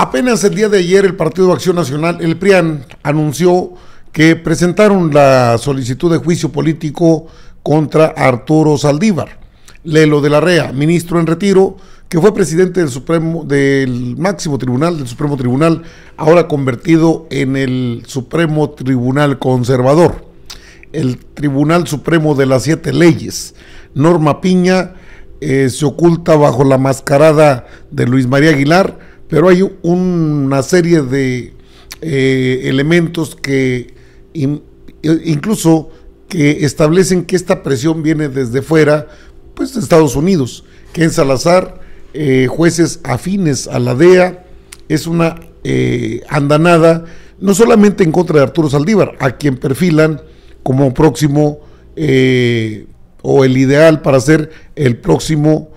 Apenas el día de ayer el Partido Acción Nacional, el PRIAN, anunció que presentaron la solicitud de juicio político contra Arturo Saldívar, Lelo de la Rea, ministro en retiro, que fue presidente del Supremo, del máximo tribunal, del Supremo Tribunal, ahora convertido en el Supremo Tribunal Conservador, el Tribunal Supremo de las Siete Leyes. Norma Piña eh, se oculta bajo la mascarada de Luis María Aguilar pero hay una serie de eh, elementos que eh, incluso que establecen que esta presión viene desde fuera, pues de Estados Unidos, que en Salazar eh, jueces afines a la DEA es una andanada no solamente en contra de Arturo Saldívar, a quien perfilan como próximo o el ideal para ser el próximo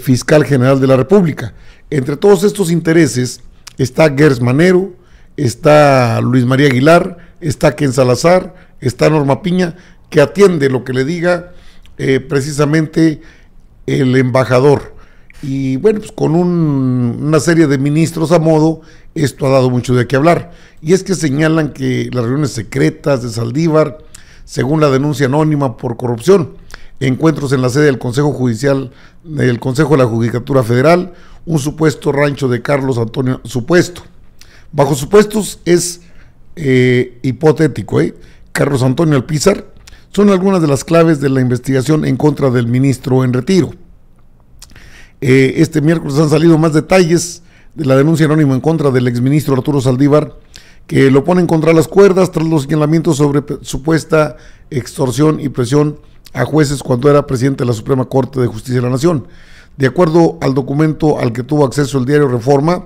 fiscal general de la República, entre todos estos intereses está Gers Manero, está Luis María Aguilar, está Ken Salazar, está Norma Piña, que atiende lo que le diga eh, precisamente el embajador. Y bueno, pues con una serie de ministros a modo, esto ha dado mucho de qué hablar. Y es que señalan que las reuniones secretas de Saldívar, según la denuncia anónima por corrupción, encuentros en la sede del Consejo Judicial, del Consejo de la Judicatura Federal, un supuesto rancho de Carlos Antonio, supuesto. Bajo supuestos es eh, hipotético, ¿eh? Carlos Antonio Alpizar, son algunas de las claves de la investigación en contra del ministro en retiro. Eh, este miércoles han salido más detalles de la denuncia anónima en contra del exministro Arturo Saldívar, que lo ponen contra las cuerdas tras los señalamientos sobre supuesta extorsión y presión a jueces cuando era presidente de la Suprema Corte de Justicia de la Nación. De acuerdo al documento al que tuvo acceso el diario Reforma,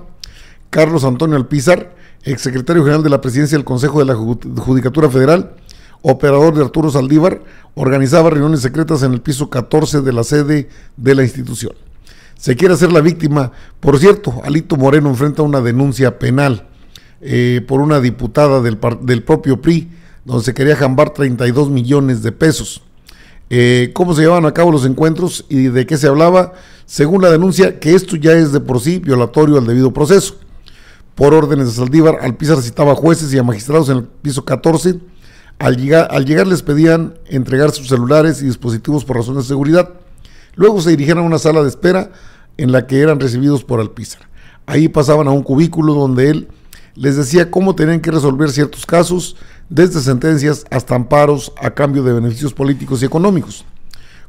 Carlos Antonio Alpizar, exsecretario general de la Presidencia del Consejo de la Judicatura Federal, operador de Arturo Saldívar, organizaba reuniones secretas en el piso 14 de la sede de la institución. Se quiere hacer la víctima. Por cierto, Alito Moreno enfrenta una denuncia penal eh, por una diputada del, del, propio PRI, donde se quería jambar 32 millones de pesos. Eh, ¿Cómo se llevaban a cabo los encuentros y de qué se hablaba? según la denuncia que esto ya es de por sí violatorio al debido proceso. Por órdenes de Saldívar, Alpizar citaba a jueces y a magistrados en el piso 14. Al llegar, al llegar les pedían entregar sus celulares y dispositivos por razones de seguridad. Luego se dirigían a una sala de espera en la que eran recibidos por Alpizar. Ahí pasaban a un cubículo donde él les decía cómo tenían que resolver ciertos casos, desde sentencias hasta amparos a cambio de beneficios políticos y económicos,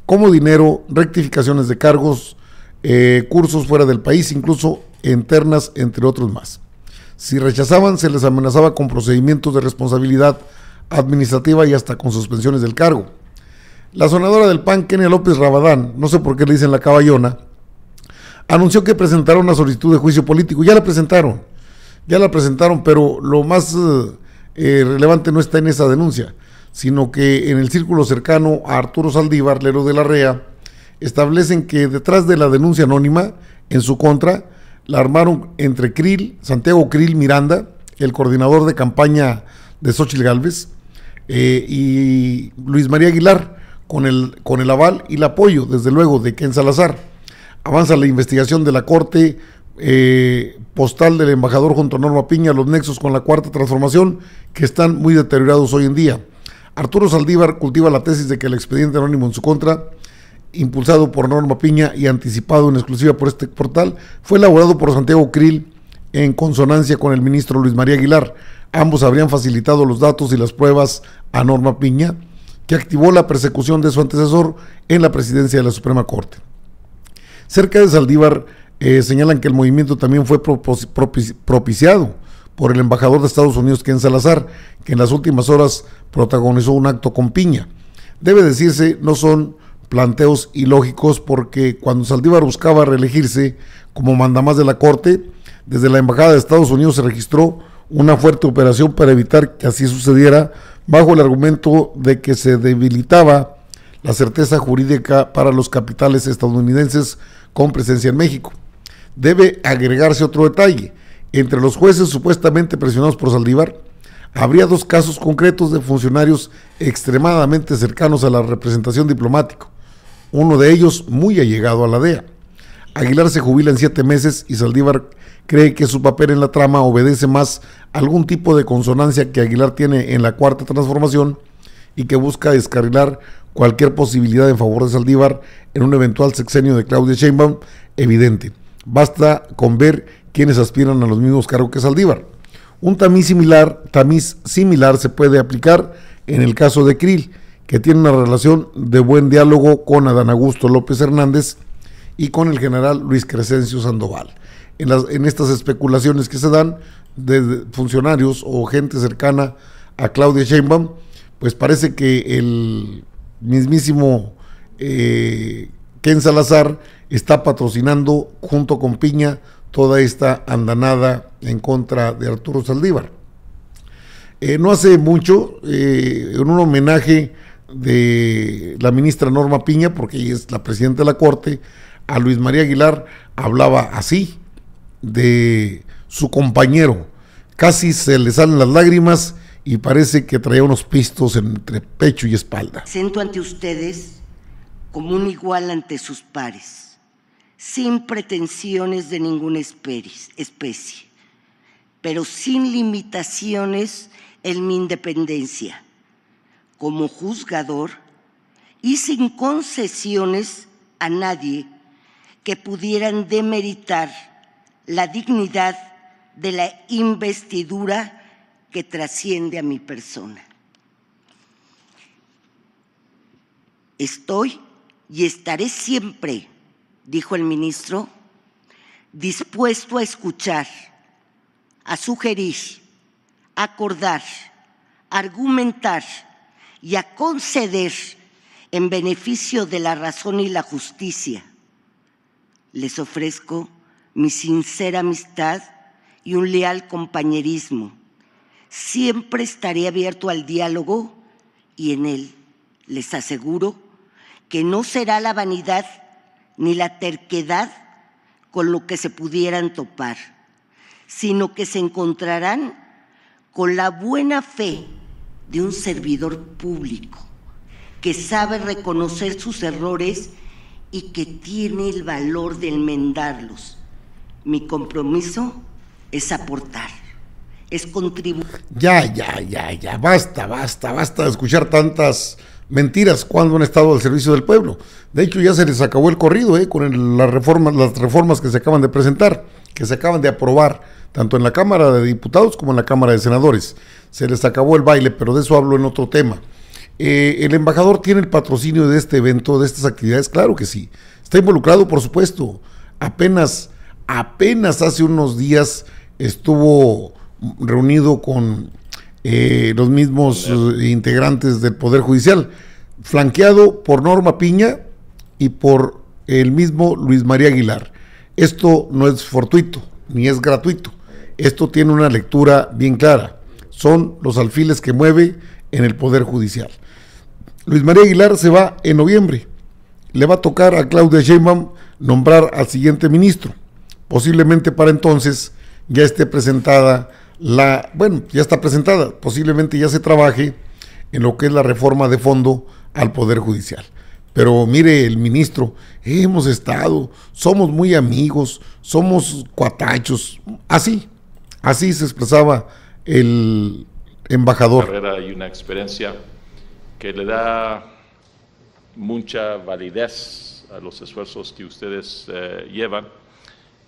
como dinero, rectificaciones de cargos, eh, cursos fuera del país, incluso internas, entre otros más. Si rechazaban, se les amenazaba con procedimientos de responsabilidad administrativa y hasta con suspensiones del cargo. La sonadora del PAN, Kenia López Rabadán, no sé por qué le dicen la caballona, anunció que presentaron una solicitud de juicio político. Ya la presentaron, ya la presentaron, pero lo más eh, eh, relevante no está en esa denuncia, sino que en el círculo cercano a Arturo Saldívar, Lero de la REA, establecen que detrás de la denuncia anónima en su contra, la armaron entre Santiago Krill Miranda, el coordinador de campaña de Xochitl Galvez, eh, y Luis María Aguilar, con el, con el aval y el apoyo, desde luego, de Ken Salazar. Avanza la investigación de la Corte eh, Postal del embajador junto a Norma Piña, los nexos con la Cuarta Transformación, que están muy deteriorados hoy en día. Arturo Saldívar cultiva la tesis de que el expediente anónimo en su contra impulsado por Norma Piña y anticipado en exclusiva por este portal, fue elaborado por Santiago Krill en consonancia con el ministro Luis María Aguilar. Ambos habrían facilitado los datos y las pruebas a Norma Piña, que activó la persecución de su antecesor en la presidencia de la Suprema Corte. Cerca de Saldívar eh, señalan que el movimiento también fue propiciado por el embajador de Estados Unidos Ken Salazar, que en las últimas horas protagonizó un acto con Piña. Debe decirse, no son planteos ilógicos porque cuando Saldívar buscaba reelegirse como mandamás de la Corte, desde la Embajada de Estados Unidos se registró una fuerte operación para evitar que así sucediera bajo el argumento de que se debilitaba la certeza jurídica para los capitales estadounidenses con presencia en México. Debe agregarse otro detalle. Entre los jueces supuestamente presionados por Saldívar, habría dos casos concretos de funcionarios extremadamente cercanos a la representación diplomática uno de ellos muy allegado a la DEA. Aguilar se jubila en siete meses y Saldívar cree que su papel en la trama obedece más a algún tipo de consonancia que Aguilar tiene en la cuarta transformación y que busca descarrilar cualquier posibilidad en favor de Saldívar en un eventual sexenio de Claudia Sheinbaum evidente. Basta con ver quienes aspiran a los mismos cargos que Saldívar. Un tamiz similar, tamiz similar se puede aplicar en el caso de Krill, que tiene una relación de buen diálogo con Adán Augusto López Hernández y con el general Luis Crescencio Sandoval. En, estas especulaciones que se dan de funcionarios o gente cercana a Claudia Sheinbaum, pues parece que el mismísimo eh, Ken Salazar está patrocinando junto con Piña toda esta andanada en contra de Arturo Saldívar. Eh, no hace mucho, eh, en un homenaje de la ministra Norma Piña, porque ella es la presidenta de la Corte, a Luis María Aguilar hablaba así de su compañero. Casi se le salen las lágrimas y parece que traía unos pistos entre pecho y espalda. Siento ante ustedes como un igual ante sus pares, sin pretensiones de ninguna especie, pero sin limitaciones en mi independencia como juzgador y sin concesiones a nadie que pudieran demeritar la dignidad de la investidura que trasciende a mi persona. Estoy y estaré siempre, dijo el ministro, dispuesto a escuchar, a sugerir, acordar, argumentar y a conceder en beneficio de la razón y la justicia. Les ofrezco mi sincera amistad y un leal compañerismo. Siempre estaré abierto al diálogo y en él les aseguro que no será la vanidad ni la terquedad con lo que se pudieran topar, sino que se encontrarán con la buena fe de un servidor público que sabe reconocer sus errores y que tiene el valor de enmendarlos. Mi compromiso es aportar, es contribuir. Ya, ya, ya, ya, basta, basta, basta de escuchar tantas mentiras cuando han estado al servicio del pueblo. De hecho, ya se les acabó el corrido ¿eh? con las reformas que se acaban de presentar que se acaban de aprobar, tanto en la Cámara de Diputados como en la Cámara de Senadores. Se les acabó el baile, pero de eso hablo en otro tema. Eh, ¿El embajador tiene el patrocinio de este evento, de estas actividades? Claro que sí. Está involucrado, por supuesto. Apenas, apenas hace unos días estuvo reunido con eh, los mismos integrantes del Poder Judicial, flanqueado por Norma Piña y por el mismo Luis María Aguilar. Esto no es fortuito, ni es gratuito. Esto tiene una lectura bien clara. Son los alfiles que mueve en el Poder Judicial. Luis María Aguilar se va en noviembre. Le va a tocar a Claudia Sheinbaum nombrar al siguiente ministro. Posiblemente para entonces ya esté presentada la, bueno, ya está presentada, posiblemente ya se trabaje en lo que es la reforma de fondo al Poder Judicial. Pero mire, el ministro, hemos estado, somos muy amigos, somos cuatachos. Así, así se expresaba el embajador. Carrera y una experiencia que le da mucha validez a los esfuerzos que ustedes eh, llevan,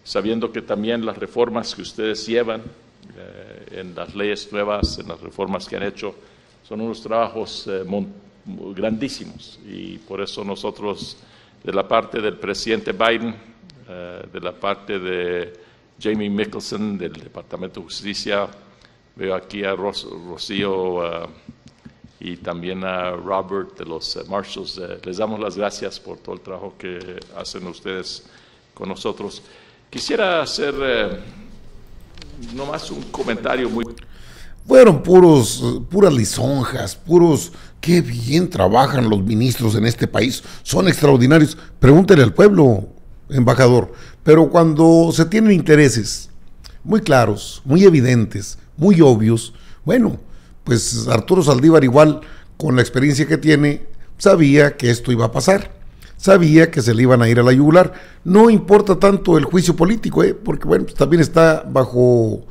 sabiendo que también las reformas que ustedes llevan eh, en las leyes nuevas, en las reformas que han hecho, son unos trabajos eh, grandísimos y por eso nosotros de la parte del presidente Biden, eh, de la parte de Jamie Mickelson del Departamento de Justicia, veo aquí a Rocío eh, y también a Robert de los eh, Marshals. les damos las gracias por todo el trabajo que hacen ustedes con nosotros. Quisiera hacer nomás un comentario muy... Fueron puros, puras lisonjas, puros Qué bien trabajan los ministros en este país, son extraordinarios. Pregúntele al pueblo, embajador. Pero cuando se tienen intereses muy claros, muy evidentes, muy obvios, bueno, pues Arturo Saldívar igual, con la experiencia que tiene, sabía que esto iba a pasar sabía que se le iban a ir a la yugular. No importa tanto el juicio político, ¿eh? porque bueno, pues también está bajo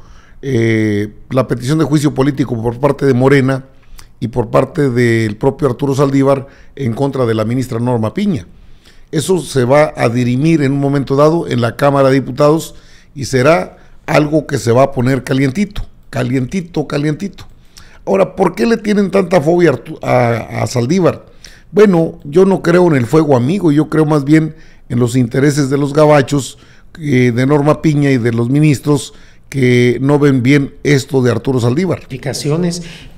eh, la petición de juicio político por parte de Morena y por parte del propio Arturo Saldívar en contra de la ministra Norma Piña. Eso se va a dirimir en un momento dado en la Cámara de Diputados y será algo que se va a poner calientito, calientito, calientito. Ahora, ¿por qué le tienen tanta fobia a, Saldívar? Bueno, yo no creo en el fuego amigo, yo creo más bien en los intereses de los gabachos, eh, de Norma Piña y de los ministros que no ven bien esto de Arturo Saldívar.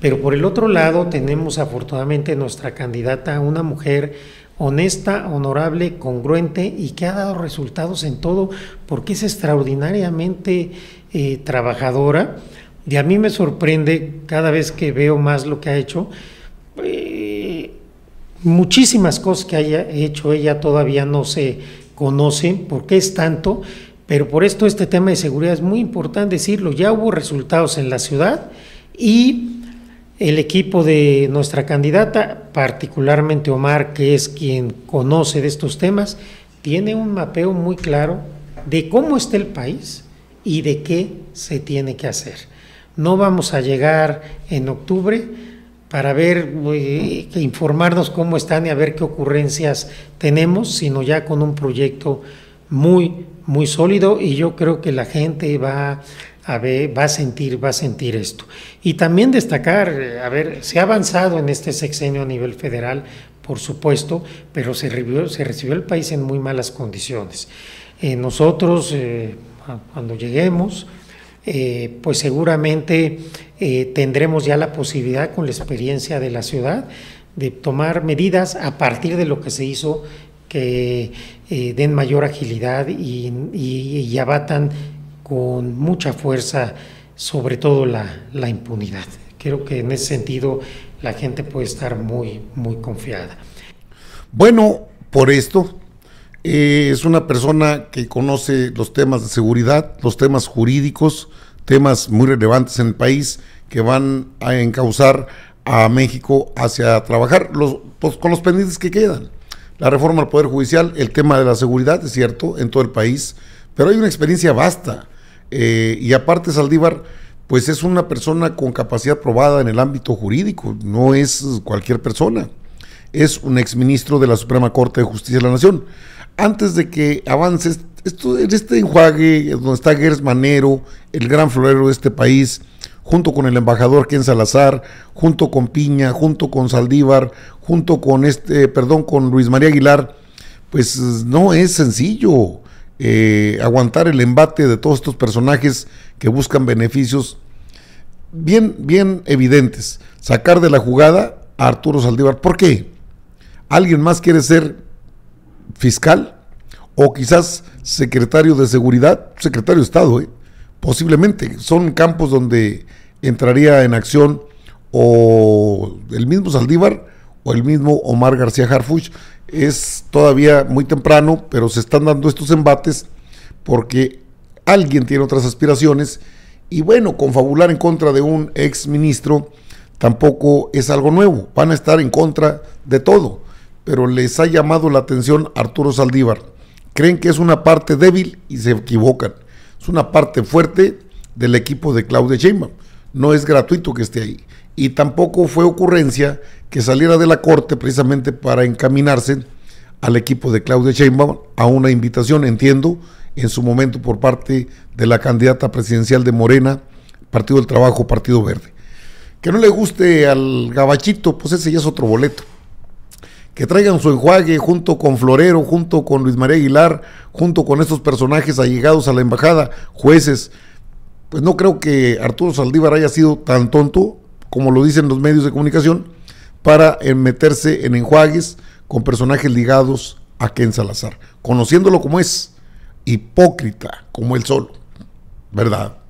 pero por el otro lado tenemos afortunadamente nuestra candidata, una mujer honesta, honorable, congruente y que ha dado resultados en todo porque es extraordinariamente eh, trabajadora. Y a mí me sorprende cada vez que veo más lo que ha hecho. Eh, muchísimas cosas que haya hecho ella todavía no se conocen, porque es tanto pero por esto este tema de seguridad es muy importante decirlo. Ya hubo resultados en la ciudad y el equipo de nuestra candidata, particularmente Omar, que es quien conoce de estos temas, tiene un mapeo muy claro de cómo está el país y de qué se tiene que hacer. No vamos a llegar en octubre para ver, eh, informarnos cómo están y a ver qué ocurrencias tenemos, sino ya con un proyecto muy, muy sólido y yo creo que la gente va a ver, va a sentir, va a sentir esto. Y también destacar, eh, a ver, se ha avanzado en este sexenio a nivel federal, por supuesto, pero se, recibió, se recibió el país en muy malas condiciones. Eh, nosotros, eh, cuando lleguemos, pues seguramente tendremos ya la posibilidad con la experiencia de la ciudad de tomar medidas a partir de lo que se hizo que eh, den mayor agilidad y, abatan con mucha fuerza sobre todo la, impunidad. Creo que en ese sentido la gente puede estar muy, muy confiada. Bueno, por esto, eh, es una persona que conoce los temas de seguridad, los temas jurídicos, temas muy relevantes en el país que van a encauzar a México hacia trabajar los, pues, con los pendientes que quedan la reforma al Poder Judicial, el tema de la seguridad, es cierto, en todo el país, pero hay una experiencia vasta. Eh, y aparte, Saldívar, pues es una persona con capacidad probada en el ámbito jurídico, no es cualquier persona. Es un exministro de la Suprema Corte de Justicia de la Nación. Antes de que avances, esto, en este enjuague donde está Gers Manero, el gran florero de este país, junto con el embajador Ken Salazar, junto con Piña, junto con Saldívar, junto con este, perdón, con Luis María Aguilar, pues no es sencillo eh, aguantar el embate de todos estos personajes que buscan beneficios bien, bien evidentes. Sacar de la jugada a Arturo Saldívar. ¿Por qué? ¿Alguien más quiere ser fiscal? O quizás secretario de seguridad, secretario de Estado, ¿eh? posiblemente son campos donde entraría en acción o el mismo Saldívar o el mismo Omar García Harfuch. Es todavía muy temprano, pero se están dando estos embates porque alguien tiene otras aspiraciones y bueno, confabular en contra de un ex ministro tampoco es algo nuevo. Van a estar en contra de todo, pero les ha llamado la atención Arturo Saldívar. Creen que es una parte débil y se equivocan es una parte fuerte del equipo de Claudia Sheinbaum. No es gratuito que esté ahí. Y tampoco fue ocurrencia que saliera de la corte precisamente para encaminarse al equipo de Claudia Sheinbaum a una invitación, entiendo, en su momento por parte de la candidata presidencial de Morena, Partido del Trabajo, Partido Verde. Que no le guste al gabachito, pues ese ya es otro boleto que traigan su enjuague junto con Florero, junto con Luis María Aguilar, junto con estos personajes allegados a la embajada, jueces. Pues no creo que Arturo Saldívar haya sido tan tonto, como lo dicen los medios de comunicación, para meterse en enjuagues con personajes ligados a Ken Salazar, conociéndolo como es, hipócrita, como él solo, ¿verdad?